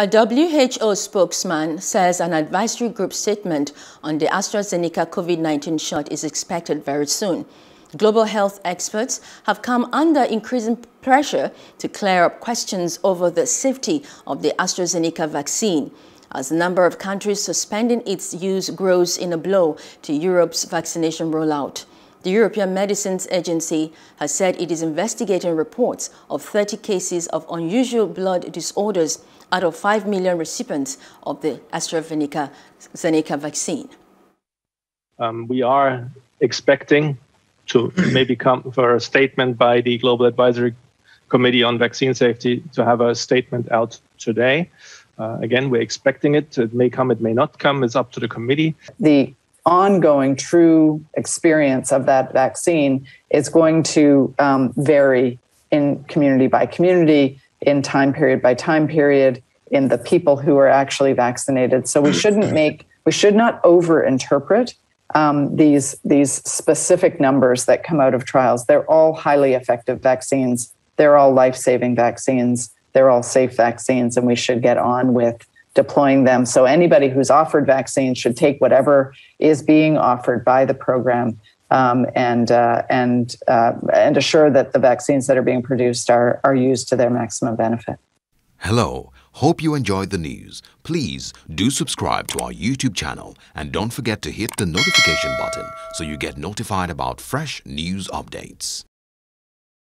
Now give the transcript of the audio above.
A WHO spokesman says an advisory group statement on the AstraZeneca COVID-19 shot is expected very soon. Global health experts have come under increasing pressure to clear up questions over the safety of the AstraZeneca vaccine as the number of countries suspending its use grows in a blow to Europe's vaccination rollout. The European Medicines Agency has said it is investigating reports of 30 cases of unusual blood disorders out of 5 million recipients of the AstraZeneca vaccine. Um, we are expecting to maybe come for a statement by the Global Advisory Committee on Vaccine Safety to have a statement out today. Uh, again, we're expecting it. It may come, it may not come. It's up to the committee. The ongoing true experience of that vaccine is going to um, vary in community by community, in time period by time period, in the people who are actually vaccinated. So we shouldn't mm. make, we should not overinterpret um, these these specific numbers that come out of trials. They're all highly effective vaccines. They're all life saving vaccines. They're all safe vaccines, and we should get on with deploying them. So anybody who's offered vaccines should take whatever is being offered by the program um, and uh, and uh, and assure that the vaccines that are being produced are are used to their maximum benefit. Hello. Hope you enjoyed the news. Please do subscribe to our YouTube channel and don't forget to hit the notification button so you get notified about fresh news updates.